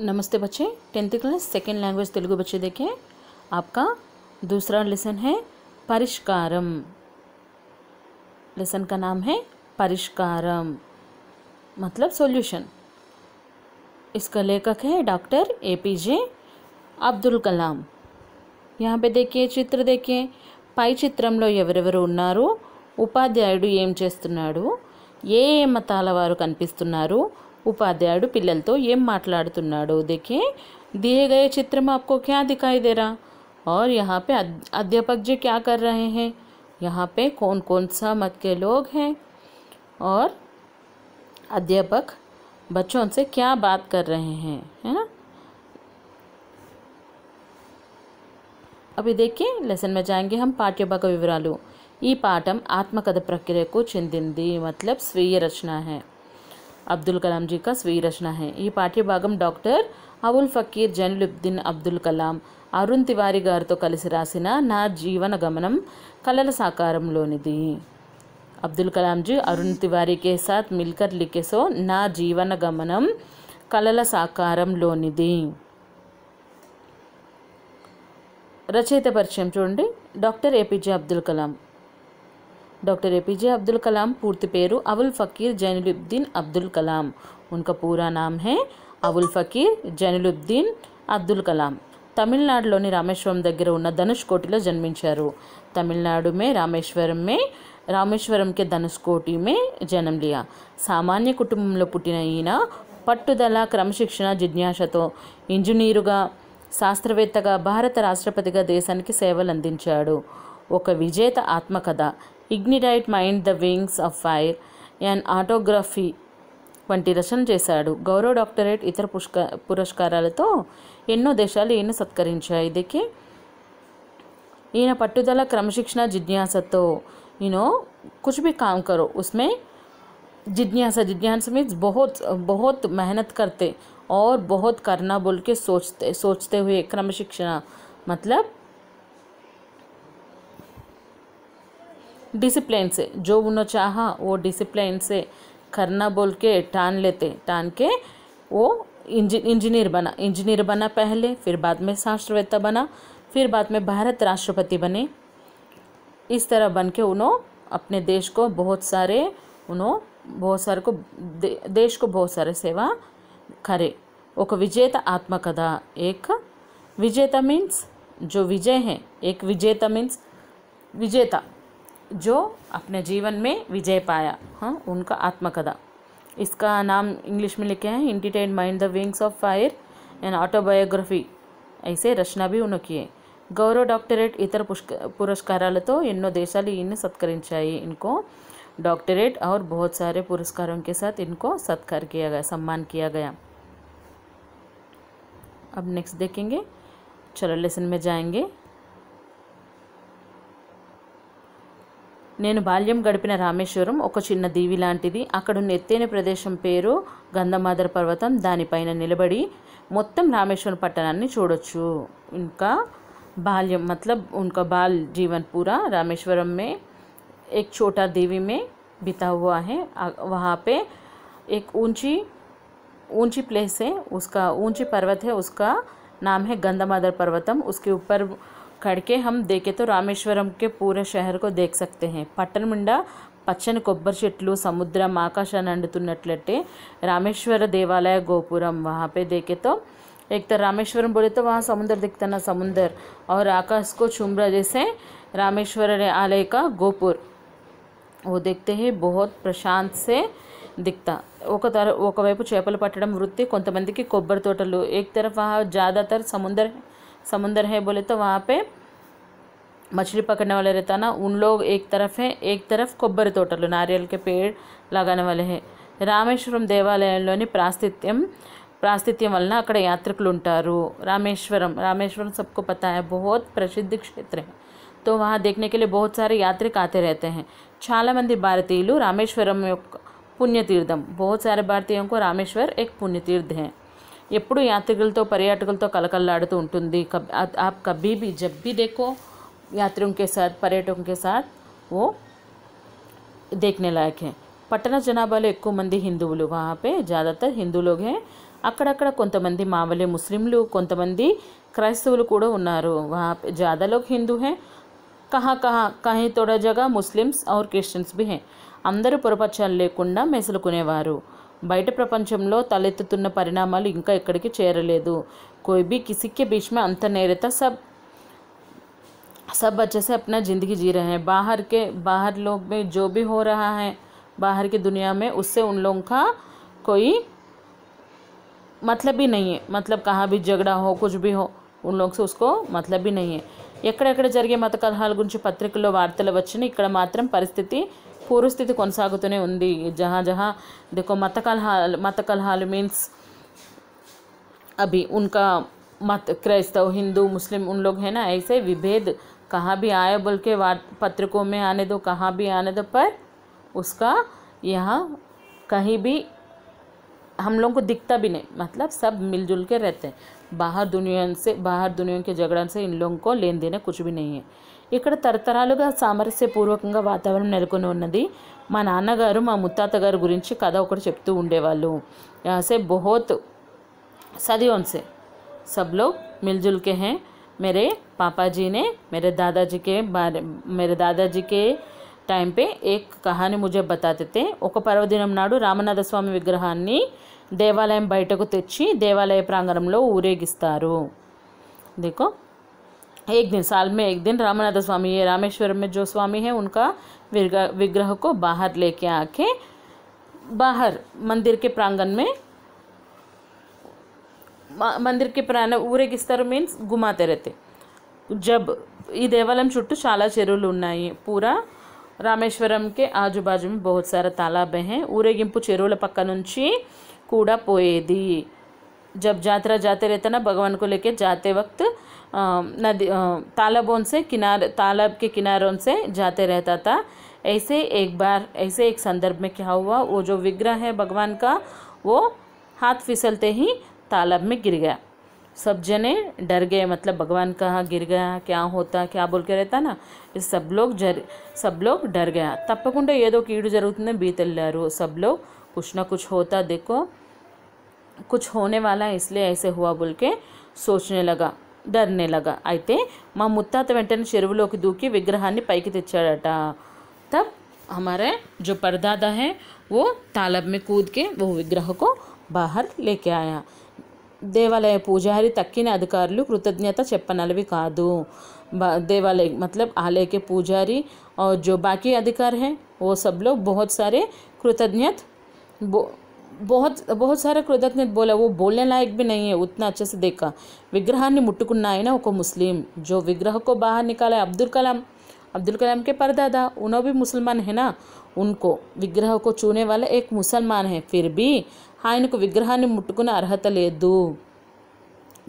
नमस्ते बच्चे tenth class second language Telugu बच्चे देखें आपका दूसरा लेसन है परिष्कारम लेसन का नाम है परिष्कारम मतलब सॉल्यूशन इसका लेखक है doctor A P J Abdul Kalam यहाँ पे देखिए चित्र देखिए పై చిత్రంలో ఎవరెవరు ఉన్నారు ఉపాధ్యాయుడు ఏం చేస్తున్నాడు ఏ ఏ మతాల उपाध्याय पिल तो ये माटड़ना देखिए दिए गए चित्र में आपको क्या दिखाई दे रहा और यहाँ पे अध्यापक जी क्या कर रहे हैं यहाँ पे कौन कौन सा मत के लोग हैं और अध्यापक बच्चों से क्या बात कर रहे हैं है ना అవి దేకి లెసన్ మే జాయింగే హమ్ పాఠ్యభాగ వివరాలు पाठम పాఠం प्रक्रिया को చెందింది मतलब स्वीय रचना है అబ్దుల్ కలాంజీ కా స్వీరచన హే ఈ పాఠ్యభాగం డాక్టర్ అవుల్ ఫకీర్ జైనులుబ్దిన్ అబ్దుల్ కలాం అరుణ్ తివారి గారితో కలిసి రాసిన నా జీవన గమనం కళల సాకారంలోనిది అబ్దుల్ కలాంజీ అరుణ్ తివారీకే సాత్ మిల్కర్ లికేసో నా జీవన గమనం కళల సాకారంలోనిది రచయిత పరిచయం చూడండి doctor A P J Abdul Kalam doctor A P J Abdul Kalam పూర్తి పేరు అవుల్ ఫకీర్ अबुल అబ్దుల్ కలాం अब्दुल పూరా నామ్ హే అవుల్ అబుల్ ఫకీర్ జైనులుద్దీన్ అబ్దుల్ కలాం తమిళనాడులోని రామేశ్వరం దగ్గర ఉన్న ధనుష్కోటిలో జన్మించారు తమిళనాడు మే రామేశ్వరం మే రామేశ్వరంకే ధనుష్కోటి మే జనంలియా సామాన్య కుటుంబంలో పుట్టిన ఈయన పట్టుదల క్రమశిక్షణ జిజ్ఞాసతో ఇంజనీరుగా శాస్త్రవేత్తగా భారత రాష్ట్రపతిగా దేశానికి సేవలు అందించాడు ఒక విజేత ఆత్మకథ ignited mind the wings of fire and autobiography వంటి రచన చేశాడు గౌరవ డాక్టరేట్ ఇతర పుష్క పురస్కారాలతో ఎన్నో దేశాలు ఈయన సత్కరించాయి దిక్కి ఈయన పట్టుదల క్రమశిక్షణ జిజ్ఞాసతో యూనో कुछ भी काम करो उसमें जिज्ञासा जिज्ञासा मीन्स बहुत बहुत मेहनत करते और बहुत करना बोल के सोचते सोचते हुए क्रम शिक्षा मतलब डिसिप्लिन से जो उन्होंने चाहा वो डिसिप्लिन से करना बोल के टान लेते टान के वो इंजी इंजीनियर बना इंजीनियर बना पहले फिर बाद में शास्त्रवेत्ता बना फिर बाद में भारत राष्ट्रपति बने इस तरह बन के उन्होंने अपने देश को बहुत सारे उन्होंने बहुत सारे को दे, देश को बहुत सारे सेवा करे ఒక विजेता आत्मकथा एक विजेता मीन्स जो विजय है एक विजेता मीन्स विजेता जो अपने जीवन में विजय पाया हाँ उनका आत्मकथा इसका नाम इंग्लिश में लिखे हैं इंटीटेन mind the wings of fire and autobiography ऐसे रचना भी उन्होंने किए గౌరవ డాక్టరేట్ ఇతర పురస్కారాలతో ఎన్నో దేశాలు ఈయన్ని సత్కరించాయి इनको डॉक्टरेट और बहुत सारे पुरस्कारों के साथ इनको सत्कार किया गया सम्मान किया गया अब नेक्स्ट देखेंगे चलो लेसन में जाएंगे నేను బాల్యం గడిపిన రామేశ్వరం ఒక చిన్న దివి లాంటిది అక్కడ నెత్తేనే ప్రదేశం పేరు గందమాదర్ పర్వతం దానిపైన నిలబడి మొత్తం రామేశ్వరం పట్టణాన్ని చూడొచ్చు ఇంకా బాల్యం मतलब उनका बाल जीवन पूरा रामेश्वरम में एक छोटा देवी में बिता हुआ है वहां पे एक ऊंची ऊंची ప్లేస్ है उसका ऊंची पर्वत है उसका नाम है गंदमादर पर्वतम उसके ऊपर खड़के हम देखे तो रामेश्वरम के पूरे शहर को देख सकते हैं पटन मुंडा पच्चन कोब्बरी चेटू समुद्र आकाशन नंटे रामेश्वर देवालय गोपुर वहाँ पे देखे तो एक तो रामेश्वरम बोले तो वहाँ समुद्र दिखता ना समुद्र और आकाश को चुमरा जैसे रामेश्वर आलय का गोपुर वो देखते हैं बहुत प्रशांत से दिखता और वेप चपल पटम वृत्ति को मंदिर की कोबरी तोटल एक तरफ वहाँ ज़्यादातर समुद्र समुंदर है बोले तो वहाँ पे मछली पकड़ने वाले रहता ना उन लोग एक तरफ हैं एक तरफ कोबरी तोटल नारियल के पेड़ लगाने वाले हैं रामेश्वरम దేవాలయంలోని ప్రాస్థిత్యం प्रास्थित्यम వలన అక్కడ యాత్రికులు रामेश्वरम रामेश्वरम सबको पता है बहुत प्रसिद्ध क्षेत्र है तो वहाँ देखने के लिए बहुत सारे यात्रिक आते रहते हैं चाल భారతీయులు भारतीय యొక్క पुण्यतीर्थम बहुत सारे भारतीयों को रामेश्वर एक पुण्यतीर्थ है एपड़ू तो पर्याटक तो कल कलकलाड़ू उ आप कभी भी जब भी देखो यात्रियों के साथ पर्यटकों के साथ वो देखने लायक है पटना जनाभा मंदिर हिंदू वहाँ पे ज़्यादातर हिंदू लोग हैं अड़क को मावल्य मुस्लिम को मंदिर क्रैस्तुड़ उ वहाँ पे ज़्यादा लोग हिंदू हैं कहाँ कहाँ कहीं थोड़ा जगह मुस्लिम्स और क्रिस्टन्स भी हैं अंदर पुरपचाल लेकिन मेसल कुने वो बैठ प्रपंच तले परणा इंका इकड़की चेरले कोई भी किसी के बीच में अंत नेता सब सब अच्छे से अपना ज़िंदगी जी रहे हैं बाहर के बाहर लोग में जो भी हो रहा है बाहर की दुनिया में उससे उन लोगों का कोई मतलब ही नहीं है मतलब कहाँ भी झगड़ा हो कुछ भी हो उन लोग से उसको मतलब ही नहीं है एक्ड़े जगे मत पत्रिक वार्ता वच्चा इकड़ मत परस्थित పూర్వస్థితి కొనసాగుతూనే ఉంది जहाँ జహా देखो మత हाल मतकल हाल మీన్స్ अभी उनका मत क्रैस्तव हिंदू मुस्लिम उन लोग हैं ना ऐसे विभेद कहाँ भी आए बोल के वार पत्रिकों में आने दो कहाँ भी आने दो पर उसका यहाँ कहीं भी हम लोगों को दिखता भी नहीं मतलब सब मिलजुल के रहते हैं బాహర్ దునియాన్సే బాహర్ దునియాన్కి జగడాన్సే ఇన్లోంకో లేనిదేనే కుచుబినయ్యే ఇక్కడ తరతరాలుగా సామరస్యపూర్వకంగా వాతావరణం నెలకొని ఉన్నది మా నాన్నగారు మా ముత్తాత గారి గురించి కథ ఒకటి చెప్తూ ఉండేవాళ్ళు సే బహోత్ సదియోన్సే సబ్లో మిల్జుల్కే హే मेरे पापा जी ने मेरे दादाजी के बारे मेरे दादाजी के టైం పే ఏక్ కహాని ముజే బతాతే తే ఒక పర్వదినం నాడు రామనాథ స్వామి విగ్రహాన్ని देवालय बैठक तचि देवालय प्रांगण में ऊरेगीस्तार देखो एक दिन साल में एक दिन रामनाथ स्वामी है रामेश्वर में जो स्वामी है उनका विग्रह को बाहर लेके आके बाहर मंदिर के प्रांगण में मंदिर के प्राण ऊरेगीस्तार मीन घुमाते रहते जब यह देवालय चुटू चाला चरवल पूरा रामेश्वरम के आजू बाजू में बहुत सारे तालाब हैं ऊरेगींप चरवल पक् नीचे कूड़ा पोदी जब जात्रा जाते रहते ना भगवान को लेके जाते वक्त नदी तालाबों से किनारे तालाब के किनारों से जाते रहता था ऐसे एक बार ऐसे एक संदर्भ में क्या हुआ वो जो विग्रह है भगवान का वो हाथ फिसलते ही तालाब में गिर गया सब जने डर गए मतलब भगवान कहाँ गिर गया क्या होता क्या बोल के रहता ना इस सब लोग जर सब लोग डर गया ये कीड़ ఏదో కీడు జరుగుతుందని బీతెళ్ళారు सब लोग कुछ ना कुछ होता देखो कुछ होने वाला है इसलिए ऐसे हुआ बोल के सोचने लगा डरने लगा अच्छे माँ मुत्ता వెంటనే చెరువులోకి దూకి విగ్రహాన్ని పైకి తెచ్చాడట हमारे जो परदादा हैं वो तालाब में कूद के वो विग्रह को बाहर लेके आया पूजारी పూజారి తక్కిన कृतज्ञता కృతజ్ఞత भी का देवालय मतलब आलय के पूजारी और जो बाकी अधिकार हैं वो सब लोग बहुत सारे कृतज्ञत बहुत बहुत सारे कृतज्ञ बोला वो बोलने लायक भी नहीं है उतना अच्छे से देखा विग्रहा मुट्टुकना आईना वो मुस्लिम जो विग्रह को बाहर निकाला अब्दुल कलाम अब्दुल कलाम के परदादा उन्हों भी मुसलमान है ना उनको विग्रह को चूने वाला एक मुसलमान है फिर भी आयन हाँ, को विग्रहा मुट्टुकने अर्हत ले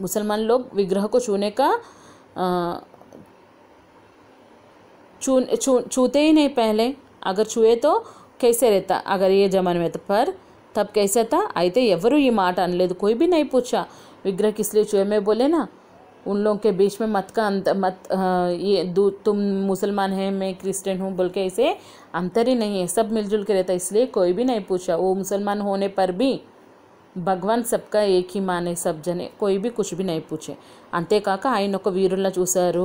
मुसलमान लोग विग्रह को छूने का छूते चू, ही नहीं पहले अगर छूए तो कैसे रहता अगर ये जमाने में तो पर तब कैसे था आते एवरू ఈ अन అనలేదు कोई भी नहीं पूछा विग्रह किस लिए चुहे में बोले ना उन लोगों के बीच में मत का अंत मत आ, ये तुम मुसलमान हैं मैं क्रिश्चियन हूँ बोल के ऐसे अंतर ही नहीं है सब मिलजुल के रहता इसलिए कोई भी नहीं पूछा वो मुसलमान होने पर भी भगवान सबका एक ही माने सब जने कोई भी कुछ भी नहीं पूछे अंत काका आईनों को वीरला चूसर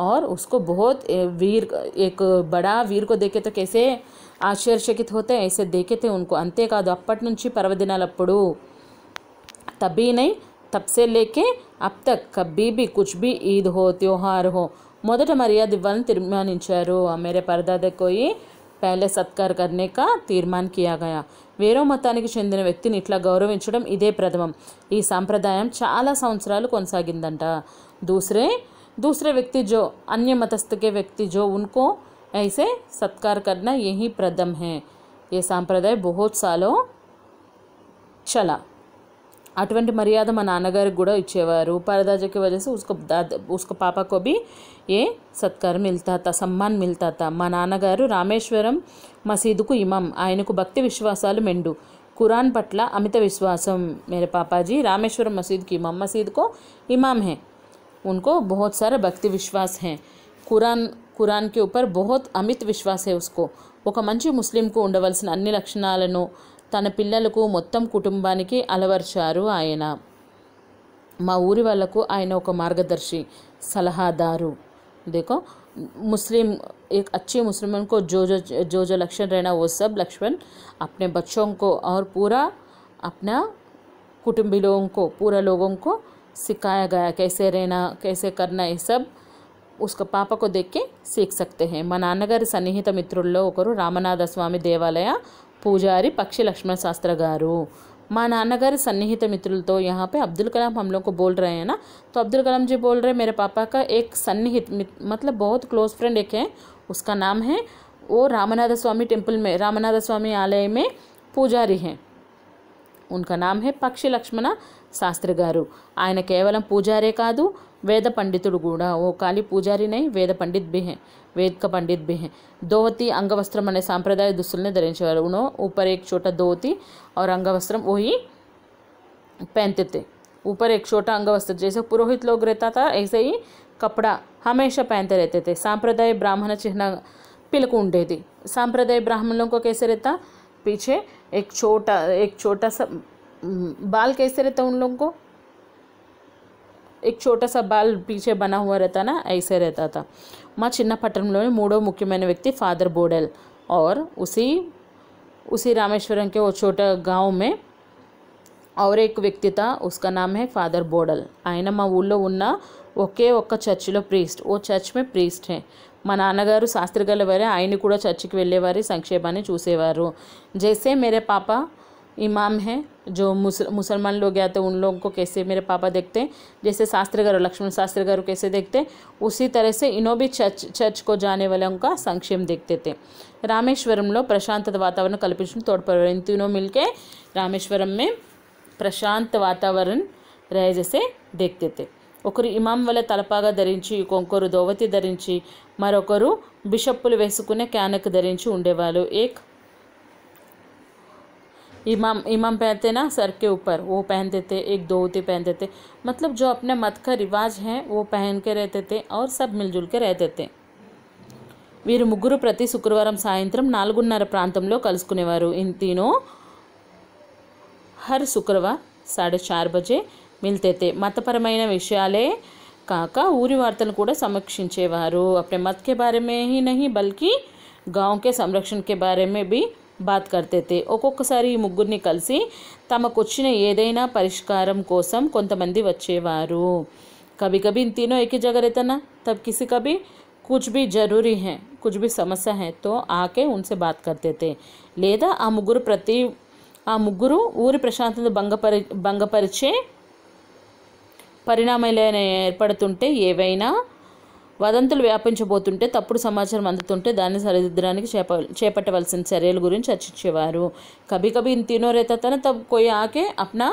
और उसको बहुत वीर एक बड़ा वीर को देखे तो कैसे आश्चर्यचकित होते ऐसे देखे थे उनको अंत का पर्व दिन तभी नहीं तब से लेके अब तक कभी भी कुछ भी ईद हो त्योहार हो मोद मर्याद इवान तीर्मा मेरे परदादे को पहले सत्कार करने का तीर्मान किया गया वेरो मता चंदन व्यक्ति ने इला गौरव इदे प्रथम यह संप्रदाय चाल संवसरासागिंद दूसरे दूसरे व्यक्ति जो अन्य मतस्थ के व्यक्ति जो उनको ऐसे सत्कार करना यही प्रदम है ये सांप्रदाय बहुत सालों चला अट्ठे मर्याद मैं नागार इच्छेवार परदाज की वजह से उसको दाद उसको पापा को भी ये सत्कार मिलता था सम्मान मिलता था मैं नागार रामेश्वर मसीद को इमाम आयन को भक्ति विश्वास मेडु कुरान पट अमित विश्वास मेरे पापाजी रामेश्वर मसीद की इमाम मसीद को इमाम है उनको बहुत सारा భక్తి విశ్వాస్ है కురాన్ కురాన్ కి ऊपर बहुत అమిత్ విశ్వాస్ है उसको ఒక మంచి ముస్లింకు ఉండవలసిన అన్ని లక్షణాలను తన పిల్లలకు మొత్తం కుటుంబానికి అలవర్చారు ఆయన మా ఊరి వాళ్లకు ఆయన ఒక మార్గదర్శి సలహాదారు देखो मुस्लिम एक अच्छे मुसलमान को जो जो जो जो लक्षण रहना वो सब लक्ष्मण अपने बच्चों को और पूरा अपना कुटुंबी लोगों को पूरा लोगों को सिखाया गया कैसे रहना कैसे करना ये सब उसका पापा को देख के सीख सकते हैं मैं నాన్నగారి सन्नीहित मित्रों रामनाथ स्वामी देवालय पूजारी पक्षी लक्ष्मण शास्त्र गारू माँ नानागर सन्निहित मित्र तो यहाँ पे अब्दुल कलाम हम लोग को बोल रहे हैं ना तो अब्दुल कलाम जी बोल रहे हैं मेरे पापा का एक सन्निहित मतलब बहुत क्लोज फ्रेंड एक है उसका नाम है वो रामनाथ स्वामी टेम्पल में रामनाथ स्वामी आलय में पुजारी हैं उनका नाम है पक्षी लक्ष्मणा शास्त्रगार आये केवल पूजारे का वेद पंडित ओ काली पूजारी वेद पंडित बिहे वेद पंडित बिहे धोवती अंगवस्त्रमने सांप्रदाय दुस्ल ने धरने वाले ऊपर एक छोटा धोवती और अंगवस्त्र पहनते थे ऊपर एक छोटा अंगवस्त्र जैसे पुरोहित लोग रहता था ऐसे ही कपड़ा हमेशा पहनते रहते थे सांप्रदाय ब्राह्मण चिन्ह पिलक उठे थे सांप्रदाय ब्राह्मणों को कैसे रहता पीछे एक छोटा एक छोटा सा हम्म, बाल कैसे रहता उन लोगों को एक छोटा सा बाल पीछे बना हुआ रहता ना ऐसे रहता था माँ चिन्ना पट्टन में मूडो मुख्यमंत्री व्यक्ति फादर बोडल और उसी उसी रामेश्वरम के वो छोटा गांव में और एक व्यक्ति था उसका नाम है फादर बोडल आयन माँ ऊर्जो उन्के चर्चि प्रीस्ट ओ चर्च में प्रीस्ट है मैं नागार शास्त्री गल वे आईन चर्च की वेवारी संक्षेपा चूसेवार जैसे मेरे पापा इमाम हैं जो मुसलमान लोग या तो उन लोगों को कैसे मेरे पापा देखते हैं जैसे शास्त्रगर लक्ष्मण शास्त्रगर कैसे देखते हैं उसी तरह से इन्हों भी चर्च चर्च को जाने वालों का సంక్షేమం देखते थे రామేశ్వరంలో ప్రశాంతత వాతావరణం కల్పించడం తోడ్పడారు ఇంతనో మిల్కే రామేశ్వరం మే ప్రశాంత వాతావరణం రైజసే देखते थे ఒకరు ఇమాం వల్ల తలపాగా ధరించి ఇంకొకరు దోవతి ధరించి మరొకరు బిషప్పులు వేసుకునే క్యానక్ ధరించి ఉండేవాళ్ళు ఏక్ इमाम इमाम पहनते ना सर के ऊपर वो पहनते थे एक दो होते पहनते थे मतलब जो अपने मत का रिवाज है वो पहन के रहते थे और सब मिलजुल के रहते थे वीर मुगर प्रति शुक्रवार सायंत्र नागर प्राप्त में कल्कनेवर इन तीनों हर शुक्रवार साढ़े चार बजे मिलते थे मतपरम विषय काक ऊरी वार्ता समीक्षेवार अपने मत के बारे में ही नहीं बल्कि गांव के संरक्षण के बारे में भी बात करते थे सारी मुगर ने कल तमकोच्ची एदना परकसम को मंदी कभी कभी इन तीनों एक ही जगह रहता ना तब किसी का भी कुछ भी जरूरी है कुछ भी समस्या है तो आके उनसे बात करते थे लेदा आ मुगर प्रति आ मुगर ऊरी प्रशा भंगपर भंगपरचे परणा ऐरपड़े एवना वदंत వ్యాపించబోతుంటే तपड़ సమాచారం అందుతుంటే दाने సరిదిద్దడానికి చేప चर्यल చర్యల గురించి कभी कभी इन तीनों रहता था ना तब कोई आके अपना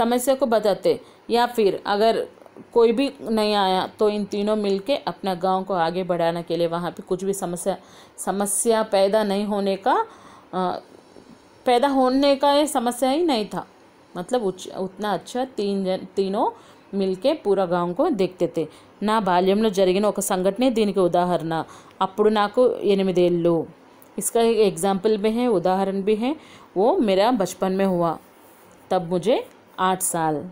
समस्या को बताते या फिर अगर कोई भी नहीं आया तो इन तीनों मिलके अपना गांव को आगे बढ़ाने के लिए वहाँ पे कुछ भी समस्या समस्या पैदा नहीं होने का आ, पैदा होने का ये समस्या ही नहीं था मतलब उच, उतना अच्छा तीन जन तीनों मिलके पूरा गांव को देखते थे ना बाल्य जगह संघटने दी उदाहरण अब एमदे इसका एग्जाम्पल भी है उदाहरण भी है वो मेरा बचपन में हुआ तब मुझे आठ साल